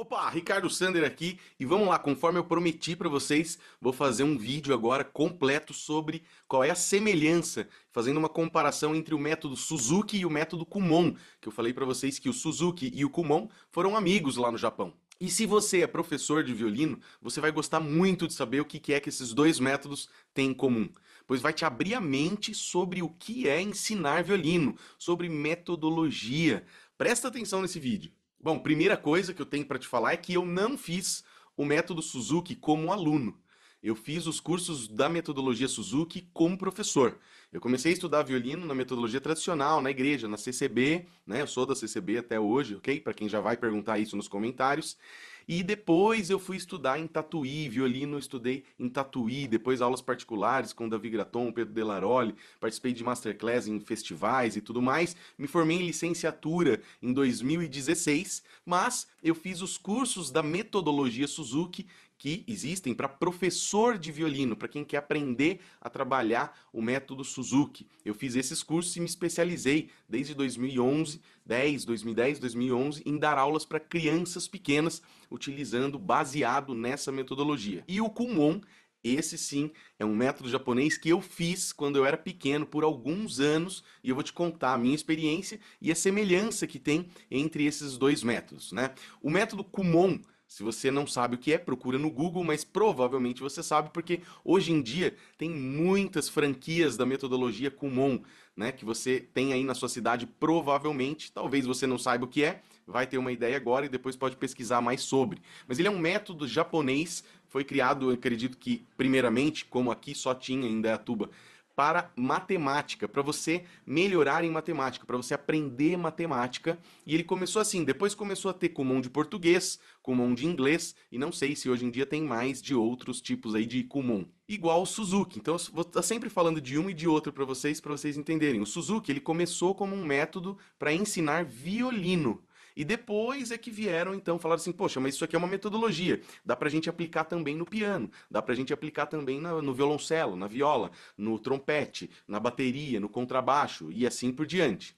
Opa, Ricardo Sander aqui e vamos lá, conforme eu prometi para vocês, vou fazer um vídeo agora completo sobre qual é a semelhança, fazendo uma comparação entre o método Suzuki e o método Kumon, que eu falei para vocês que o Suzuki e o Kumon foram amigos lá no Japão. E se você é professor de violino, você vai gostar muito de saber o que é que esses dois métodos têm em comum, pois vai te abrir a mente sobre o que é ensinar violino, sobre metodologia. Presta atenção nesse vídeo. Bom, primeira coisa que eu tenho para te falar é que eu não fiz o método Suzuki como aluno. Eu fiz os cursos da metodologia Suzuki como professor. Eu comecei a estudar violino na metodologia tradicional, na igreja, na CCB, né? Eu sou da CCB até hoje, ok? Para quem já vai perguntar isso nos comentários. E depois eu fui estudar em Tatuí, violino estudei em Tatuí, depois aulas particulares com Davi Graton, Pedro Delaroli, participei de masterclass em festivais e tudo mais. Me formei em licenciatura em 2016, mas eu fiz os cursos da metodologia Suzuki que existem para professor de violino, para quem quer aprender a trabalhar o método Suzuki. Eu fiz esses cursos e me especializei desde 2011, 10, 2010, 2011 em dar aulas para crianças pequenas utilizando baseado nessa metodologia. E o Kumon esse sim é um método japonês que eu fiz quando eu era pequeno por alguns anos e eu vou te contar a minha experiência e a semelhança que tem entre esses dois métodos, né? O método Kumon se você não sabe o que é, procura no Google, mas provavelmente você sabe porque hoje em dia tem muitas franquias da metodologia Kumon, né, que você tem aí na sua cidade, provavelmente, talvez você não saiba o que é, vai ter uma ideia agora e depois pode pesquisar mais sobre. Mas ele é um método japonês, foi criado, acredito que primeiramente, como aqui só tinha em Dayatuba, para matemática, para você melhorar em matemática, para você aprender matemática. E ele começou assim, depois começou a ter comum de português, comum de inglês, e não sei se hoje em dia tem mais de outros tipos aí de comum. Igual o Suzuki. Então eu vou estar tá sempre falando de um e de outro para vocês, para vocês entenderem. O Suzuki, ele começou como um método para ensinar violino e depois é que vieram, então, falar assim, poxa, mas isso aqui é uma metodologia, dá pra gente aplicar também no piano, dá pra gente aplicar também na, no violoncelo, na viola, no trompete, na bateria, no contrabaixo e assim por diante.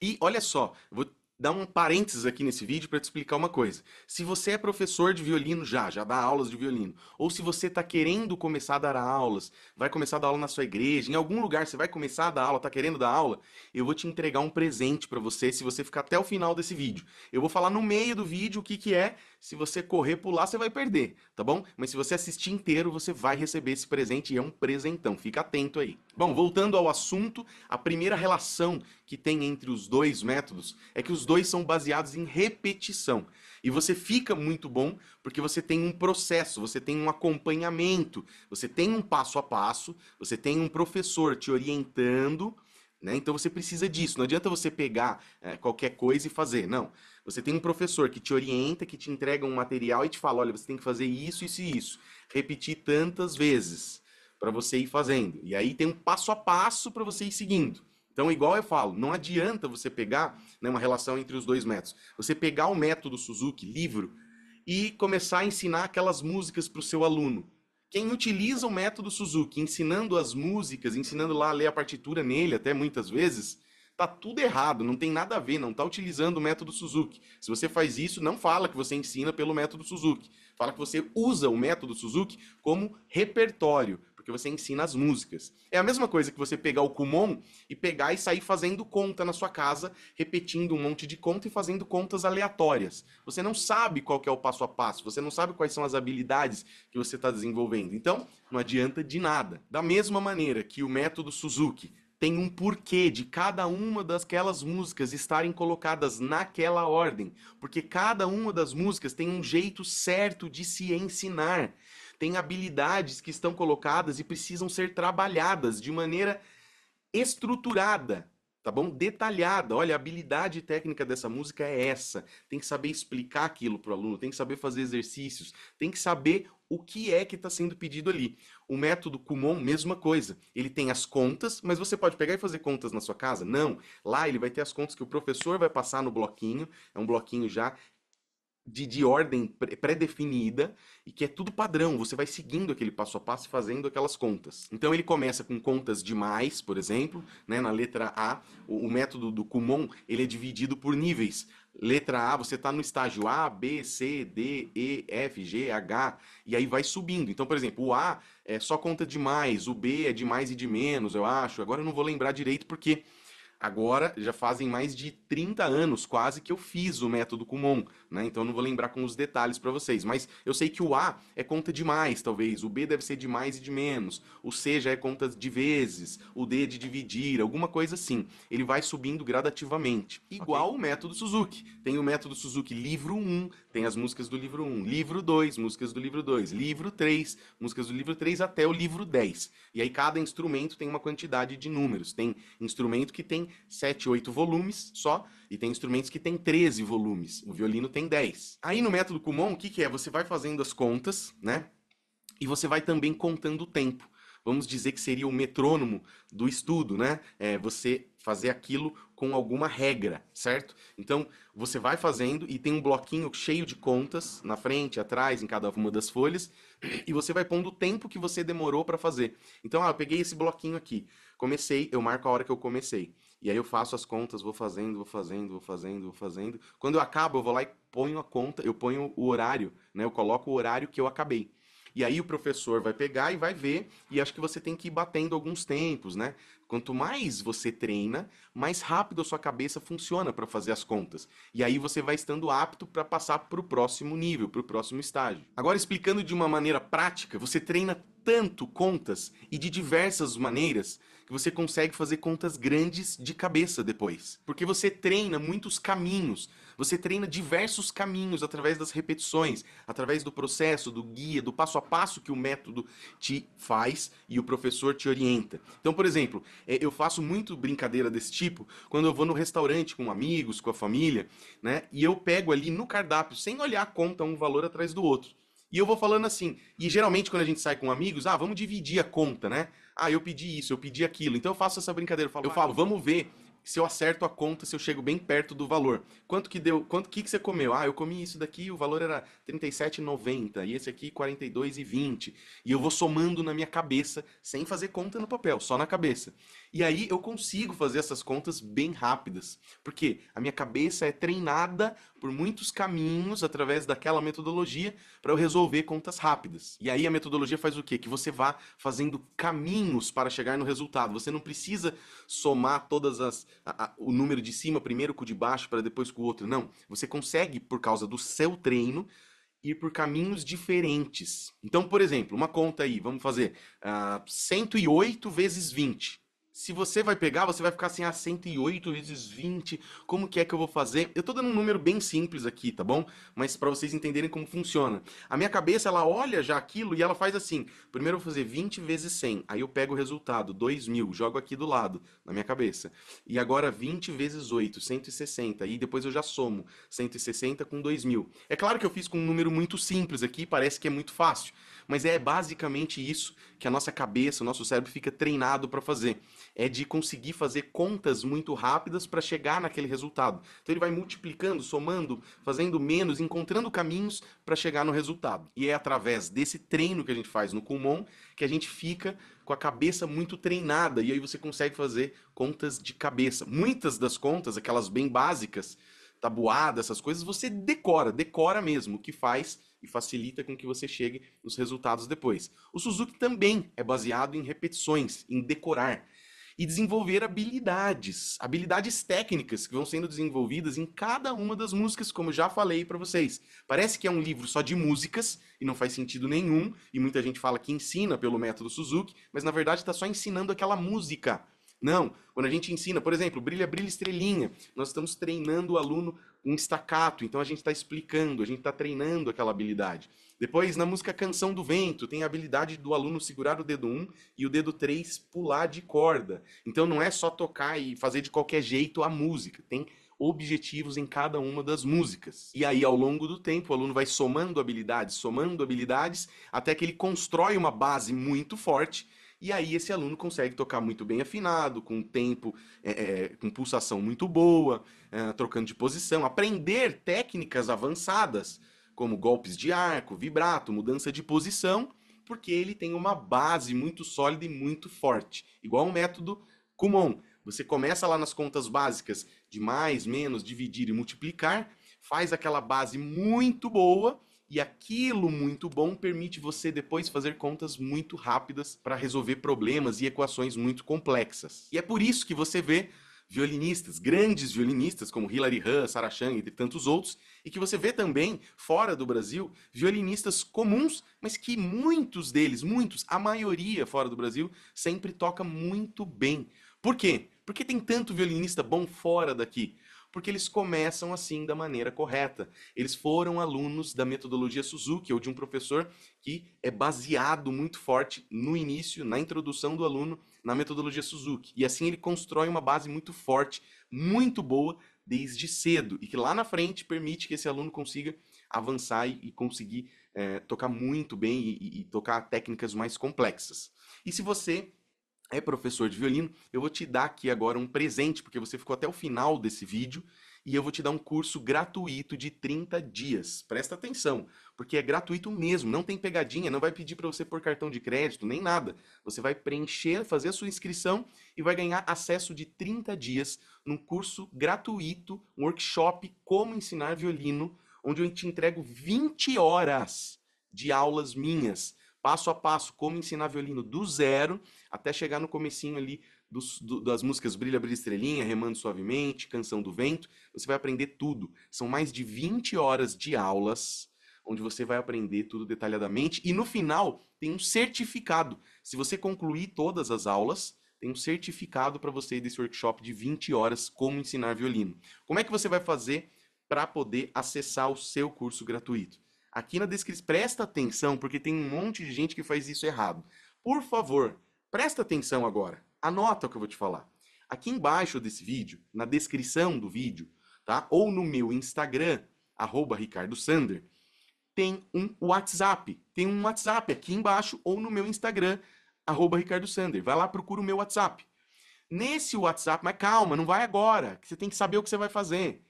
E olha só, vou dar um parênteses aqui nesse vídeo para te explicar uma coisa. Se você é professor de violino já, já dá aulas de violino, ou se você está querendo começar a dar aulas, vai começar a dar aula na sua igreja, em algum lugar você vai começar a dar aula, está querendo dar aula, eu vou te entregar um presente para você se você ficar até o final desse vídeo. Eu vou falar no meio do vídeo o que, que é, se você correr pular você vai perder, tá bom? Mas se você assistir inteiro, você vai receber esse presente e é um presentão, fica atento aí. Bom, voltando ao assunto, a primeira relação que tem entre os dois métodos é que os dois dois são baseados em repetição. E você fica muito bom porque você tem um processo, você tem um acompanhamento, você tem um passo a passo, você tem um professor te orientando. Né? Então você precisa disso. Não adianta você pegar é, qualquer coisa e fazer. Não. Você tem um professor que te orienta, que te entrega um material e te fala: olha, você tem que fazer isso, isso e isso. Repetir tantas vezes para você ir fazendo. E aí tem um passo a passo para você ir seguindo. Então, igual eu falo, não adianta você pegar né, uma relação entre os dois métodos. Você pegar o método Suzuki, livro, e começar a ensinar aquelas músicas para o seu aluno. Quem utiliza o método Suzuki, ensinando as músicas, ensinando lá a ler a partitura nele, até muitas vezes, tá tudo errado, não tem nada a ver, não tá utilizando o método Suzuki. Se você faz isso, não fala que você ensina pelo método Suzuki. Fala que você usa o método Suzuki como repertório, porque você ensina as músicas. É a mesma coisa que você pegar o Kumon e pegar e sair fazendo conta na sua casa, repetindo um monte de conta e fazendo contas aleatórias. Você não sabe qual é o passo a passo, você não sabe quais são as habilidades que você está desenvolvendo. Então, não adianta de nada. Da mesma maneira que o método Suzuki tem um porquê de cada uma daquelas músicas estarem colocadas naquela ordem, porque cada uma das músicas tem um jeito certo de se ensinar tem habilidades que estão colocadas e precisam ser trabalhadas de maneira estruturada, tá bom? Detalhada. Olha, a habilidade técnica dessa música é essa. Tem que saber explicar aquilo para o aluno, tem que saber fazer exercícios, tem que saber o que é que está sendo pedido ali. O método Kumon, mesma coisa. Ele tem as contas, mas você pode pegar e fazer contas na sua casa? Não. Lá ele vai ter as contas que o professor vai passar no bloquinho, é um bloquinho já de, de ordem pré-definida e que é tudo padrão, você vai seguindo aquele passo a passo e fazendo aquelas contas. Então ele começa com contas de mais, por exemplo, né, na letra A, o, o método do Kumon ele é dividido por níveis. Letra A, você está no estágio A, B, C, D, E, F, G, H, e aí vai subindo. Então, por exemplo, o A é só conta de mais, o B é de mais e de menos, eu acho. Agora eu não vou lembrar direito porque Agora já fazem mais de 30 anos quase que eu fiz o método Kumon, né? Então não vou lembrar com os detalhes para vocês, mas eu sei que o A é conta de mais, talvez, o B deve ser de mais e de menos, o C já é conta de vezes, o D é de dividir, alguma coisa assim. Ele vai subindo gradativamente. Igual okay. o método Suzuki. Tem o método Suzuki livro 1, tem as músicas do livro 1, livro 2, músicas do livro 2, livro 3, músicas do livro 3 até o livro 10. E aí cada instrumento tem uma quantidade de números. Tem instrumento que tem 7, 8 volumes só, e tem instrumentos que tem 13 volumes, o violino tem 10. Aí no método Kumon, o que, que é? Você vai fazendo as contas, né? E você vai também contando o tempo vamos dizer que seria o metrônomo do estudo, né? É você fazer aquilo com alguma regra, certo? Então você vai fazendo e tem um bloquinho cheio de contas na frente, atrás, em cada uma das folhas, e você vai pondo o tempo que você demorou para fazer. Então, ah, eu peguei esse bloquinho aqui, comecei, eu marco a hora que eu comecei. E aí eu faço as contas, vou fazendo, vou fazendo, vou fazendo, vou fazendo. Quando eu acabo, eu vou lá e ponho a conta, eu ponho o horário, né? Eu coloco o horário que eu acabei. E aí o professor vai pegar e vai ver, e acho que você tem que ir batendo alguns tempos, né? Quanto mais você treina, mais rápido a sua cabeça funciona para fazer as contas. E aí você vai estando apto para passar para o próximo nível, para o próximo estágio. Agora, explicando de uma maneira prática, você treina tanto contas e de diversas maneiras que você consegue fazer contas grandes de cabeça depois. Porque você treina muitos caminhos, você treina diversos caminhos através das repetições, através do processo, do guia, do passo a passo que o método te faz e o professor te orienta. Então, por exemplo, é, eu faço muito brincadeira desse tipo quando eu vou no restaurante com amigos, com a família, né? E eu pego ali no cardápio, sem olhar a conta, um valor atrás do outro. E eu vou falando assim. E geralmente quando a gente sai com amigos, ah, vamos dividir a conta, né? Ah, eu pedi isso, eu pedi aquilo. Então eu faço essa brincadeira. Eu falo, eu falo ah, vamos ver se eu acerto a conta, se eu chego bem perto do valor. Quanto que deu? Quanto que, que você comeu? Ah, eu comi isso daqui, o valor era 37,90 e esse aqui 42,20. E eu vou somando na minha cabeça, sem fazer conta no papel, só na cabeça. E aí eu consigo fazer essas contas bem rápidas, porque a minha cabeça é treinada por muitos caminhos através daquela metodologia para eu resolver contas rápidas. E aí a metodologia faz o quê? Que você vá fazendo caminhos para chegar no resultado. Você não precisa somar todas as a, a, o número de cima primeiro com o de baixo para depois com o outro. Não, você consegue por causa do seu treino ir por caminhos diferentes. Então, por exemplo, uma conta aí, vamos fazer uh, ah, 108 vezes 20 se você vai pegar, você vai ficar assim, ah, 108 vezes 20, como que é que eu vou fazer? Eu tô dando um número bem simples aqui, tá bom? Mas para vocês entenderem como funciona. A minha cabeça, ela olha já aquilo e ela faz assim, primeiro eu vou fazer 20 vezes 100, aí eu pego o resultado, 2000, jogo aqui do lado, na minha cabeça. E agora 20 vezes 8, 160, e depois eu já somo 160 com 2000. É claro que eu fiz com um número muito simples aqui, parece que é muito fácil, mas é basicamente isso que a nossa cabeça, o nosso cérebro fica treinado para fazer é de conseguir fazer contas muito rápidas para chegar naquele resultado. Então ele vai multiplicando, somando, fazendo menos, encontrando caminhos para chegar no resultado. E é através desse treino que a gente faz no Kumon que a gente fica com a cabeça muito treinada e aí você consegue fazer contas de cabeça. Muitas das contas, aquelas bem básicas, tabuada, essas coisas, você decora, decora mesmo, o que faz e facilita com que você chegue nos resultados depois. O Suzuki também é baseado em repetições, em decorar e desenvolver habilidades, habilidades técnicas que vão sendo desenvolvidas em cada uma das músicas, como já falei para vocês. Parece que é um livro só de músicas e não faz sentido nenhum, e muita gente fala que ensina pelo método Suzuki, mas na verdade está só ensinando aquela música. Não, quando a gente ensina, por exemplo, brilha, brilha, estrelinha, nós estamos treinando o aluno um estacato, então a gente está explicando, a gente está treinando aquela habilidade. Depois, na música Canção do Vento, tem a habilidade do aluno segurar o dedo 1 e o dedo 3 pular de corda. Então não é só tocar e fazer de qualquer jeito a música, tem objetivos em cada uma das músicas. E aí, ao longo do tempo, o aluno vai somando habilidades, somando habilidades, até que ele constrói uma base muito forte. E aí, esse aluno consegue tocar muito bem afinado, com tempo, é, é com pulsação muito boa, é, trocando de posição, aprender técnicas avançadas como golpes de arco, vibrato, mudança de posição, porque ele tem uma base muito sólida e muito forte, igual o método Kumon. Você começa lá nas contas básicas de mais, menos, dividir e multiplicar, faz aquela base muito boa e aquilo muito bom permite você depois fazer contas muito rápidas para resolver problemas e equações muito complexas. E é por isso que você vê violinistas, grandes violinistas como Hilary Hahn, Sarah Chang, entre tantos outros, e que você vê também fora do Brasil, violinistas comuns, mas que muitos deles, muitos, a maioria fora do Brasil, sempre toca muito bem. Por quê? Por que tem tanto violinista bom fora daqui? Porque eles começam assim da maneira correta. Eles foram alunos da metodologia Suzuki ou de um professor que é baseado muito forte no início, na introdução do aluno na metodologia Suzuki. E assim ele constrói uma base muito forte, muito boa, desde cedo, e que lá na frente permite que esse aluno consiga avançar e, e conseguir é, tocar muito bem e, e tocar técnicas mais complexas. E se você é professor de violino, eu vou te dar aqui agora um presente, porque você ficou até o final desse vídeo e eu vou te dar um curso gratuito de 30 dias. Presta atenção, porque é gratuito mesmo, não tem pegadinha, não vai pedir para você pôr cartão de crédito, nem nada. Você vai preencher, fazer a sua inscrição e vai ganhar acesso de 30 dias num curso gratuito, um workshop como ensinar violino, onde eu te entrego 20 horas de aulas minhas, passo a passo, como ensinar violino do zero até chegar no comecinho ali do, das músicas Brilha, Brilha, Estrelinha, Remando Suavemente, Canção do Vento. Você vai aprender tudo. São mais de 20 horas de aulas onde você vai aprender tudo detalhadamente. E no final tem um certificado. Se você concluir todas as aulas, tem um certificado para você desse workshop de 20 horas como ensinar violino. Como é que você vai fazer para poder acessar o seu curso gratuito? Aqui na descrição, presta atenção, porque tem um monte de gente que faz isso errado. Por favor, presta atenção agora anota o que eu vou te falar. Aqui embaixo desse vídeo, na descrição do vídeo, tá? Ou no meu Instagram, arroba Ricardo Sander, tem um WhatsApp. Tem um WhatsApp aqui embaixo ou no meu Instagram, arroba Ricardo Sander. Vai lá, procura o meu WhatsApp. Nesse WhatsApp, mas calma, não vai agora, que você tem que saber o que você vai fazer.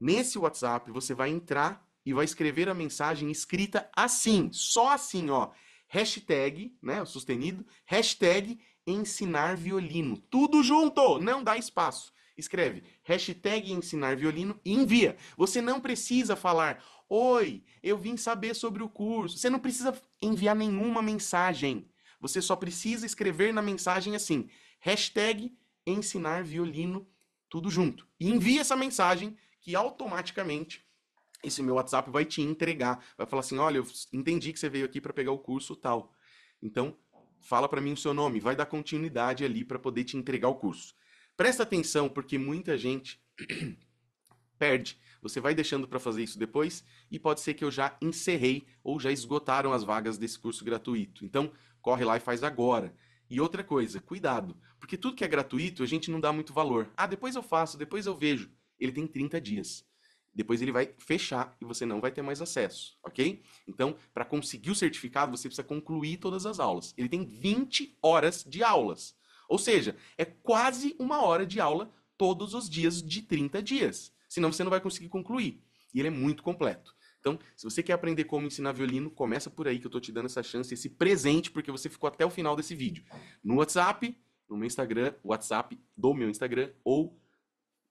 Nesse WhatsApp, você vai entrar e vai escrever a mensagem escrita assim, só assim, ó. Hashtag, né, O sustenido, hashtag ensinar violino. Tudo junto, não dá espaço. Escreve hashtag ensinar violino e envia. Você não precisa falar, oi, eu vim saber sobre o curso. Você não precisa enviar nenhuma mensagem. Você só precisa escrever na mensagem assim, hashtag ensinar violino, tudo junto. E envia essa mensagem que automaticamente esse meu WhatsApp vai te entregar. Vai falar assim, olha, eu entendi que você veio aqui para pegar o curso tal. Então, fala para mim o seu nome, vai dar continuidade ali para poder te entregar o curso. Presta atenção porque muita gente perde. Você vai deixando para fazer isso depois e pode ser que eu já encerrei ou já esgotaram as vagas desse curso gratuito. Então, corre lá e faz agora. E outra coisa, cuidado, porque tudo que é gratuito a gente não dá muito valor. Ah, depois eu faço, depois eu vejo. Ele tem 30 dias. Depois ele vai fechar e você não vai ter mais acesso, ok? Então, para conseguir o certificado, você precisa concluir todas as aulas. Ele tem 20 horas de aulas. Ou seja, é quase uma hora de aula todos os dias de 30 dias. Senão você não vai conseguir concluir. E ele é muito completo. Então, se você quer aprender como ensinar violino, começa por aí que eu estou te dando essa chance, esse presente, porque você ficou até o final desse vídeo. No WhatsApp, no meu Instagram, WhatsApp do meu Instagram ou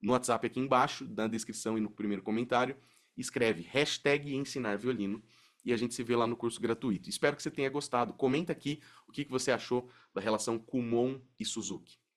no WhatsApp aqui embaixo, na descrição e no primeiro comentário. Escreve hashtag ensinar violino e a gente se vê lá no curso gratuito. Espero que você tenha gostado. Comenta aqui o que, que você achou da relação Kumon e Suzuki.